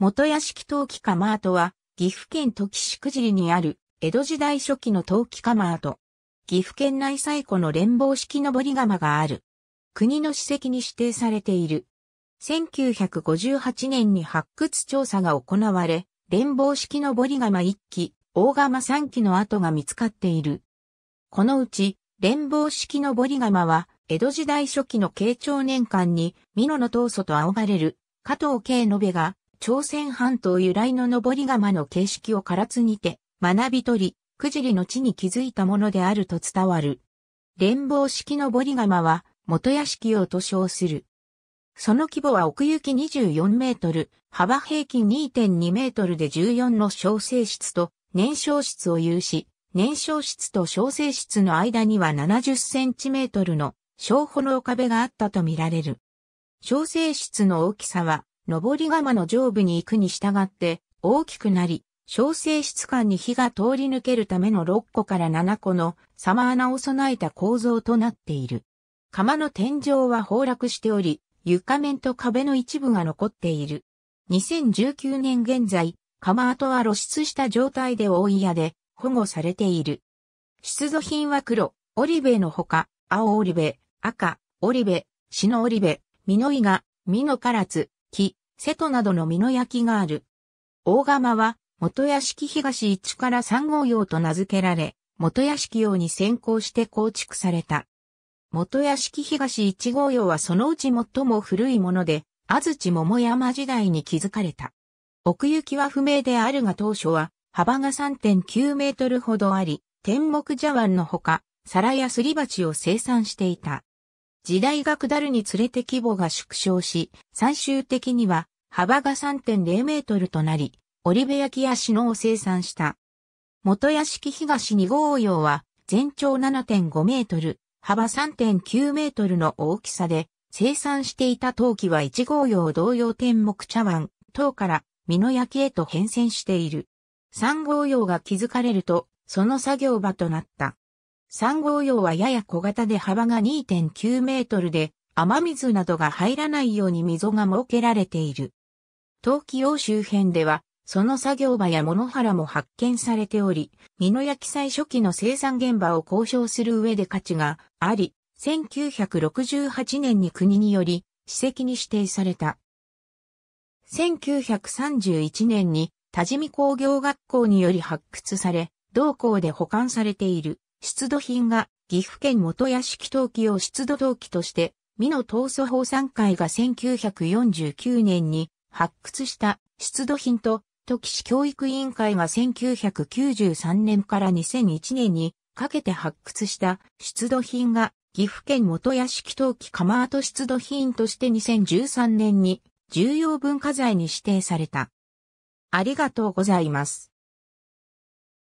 元屋敷陶器釜跡は、岐阜県土しくじりにある、江戸時代初期の陶器釜跡。岐阜県内最古の連棒式のぼり釜がある。国の史跡に指定されている。1958年に発掘調査が行われ、連棒式のぼり釜1基、大釜3基の跡が見つかっている。このうち、連棒式のぼり釜は、江戸時代初期の慶長年間に、美濃の闘祖と仰がれる、加藤慶延が、朝鮮半島由来の登り窯の形式を唐津にて、学び取り、くじりの地に築いたものであると伝わる。連棒式登り窯は、元屋敷をと称する。その規模は奥行き24メートル、幅平均2.2メートルで14の小生室と燃焼室を有し、燃焼室と小生室の間には70センチメートルの小炎壁があったとみられる。小生室の大きさは上り釜の上部に行くに従って大きくなり、小性質感に火が通り抜けるための6個から7個の様穴を備えた構造となっている。釜の天井は崩落しており、床面と壁の一部が残っている。2019年現在、釜跡は露出した状態で覆い屋で保護されている。出土品は黒、オリベのほか、青オリベ、赤、オリベ、シノオリベ、ミノイガ、ミノカラツ、木、瀬戸などの美の焼きがある。大釜は、元屋敷東1から3号用と名付けられ、元屋敷用に先行して構築された。元屋敷東1号用はそのうち最も古いもので、安土桃山時代に築かれた。奥行きは不明であるが当初は、幅が3.9メートルほどあり、天目茶碗のほか、皿やすり鉢を生産していた。時代が下るにつれて規模が縮小し、最終的には幅が3.0メートルとなり、織部焼やのを生産した。元屋敷東2号用は全長7.5メートル、幅3.9メートルの大きさで、生産していた陶器は1号用同様天目茶碗等から美濃焼へと変遷している。3号用が築かれると、その作業場となった。3号用はやや小型で幅が2.9メートルで、雨水などが入らないように溝が設けられている。陶器用周辺では、その作業場や物原も発見されており、美濃焼祭初期の生産現場を交渉する上で価値があり、1968年に国により、史跡に指定された。1931年に、多治見工業学校により発掘され、同校で保管されている。出土品が岐阜県元屋敷陶器を出土陶器として、美濃陶争法産会が1949年に発掘した出土品と、土岐市教育委員会が1993年から2001年にかけて発掘した出土品が岐阜県元屋敷陶器釜跡出土品として2013年に重要文化財に指定された。ありがとうございます。